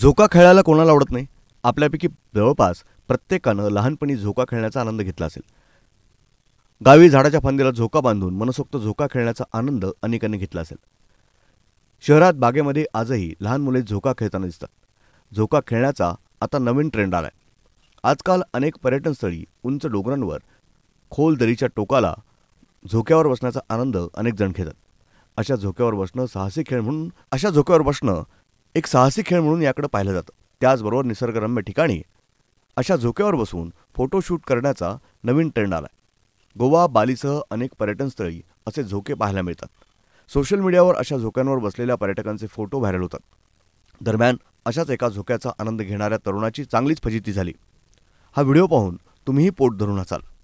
झोका खेळायला कोणाला आवडत नाही आपल्यापैकी जवळपास प्रत्येकानं लहानपणी झोका खेळण्याचा आनंद घेतला असेल गावी झाडाच्या फांदीला झोका बांधून मनसोक्त झोका खेळण्याचा आनंद अनेकांनी घेतला असेल शहरात बागेमध्ये आजही लहान मुले झोका खेळताना दिसतात झोका खेळण्याचा आता नवीन ट्रेंड आला आहे आजकाल अनेक पर्यटनस्थळी उंच डोंगरांवर खोल दरीच्या टोकाला झोक्यावर बसण्याचा आनंद अनेक जण घेतात अशा झोक्यावर बसणं साहसी खेळ म्हणून अशा झोक्यावर बसणं एक साहसी खेळ म्हणून याकडे पाहिलं जातं त्याचबरोबर निसर्गरम्य ठिकाणी अशा झोक्यावर बसून फोटोशूट करण्याचा नवीन ट्रेंड आला आहे गोवा बालीसह अनेक पर्यटनस्थळी असे झोके पाहायला मिळतात सोशल मीडियावर अशा झोक्यांवर बसलेल्या पर्यटकांचे फोटो व्हायरल होतात दरम्यान अशाच एका झोक्याचा आनंद घेणाऱ्या तरुणाची चांगलीच फजिती झाली हा व्हिडिओ पाहून तुम्हीही पोट धरून असाल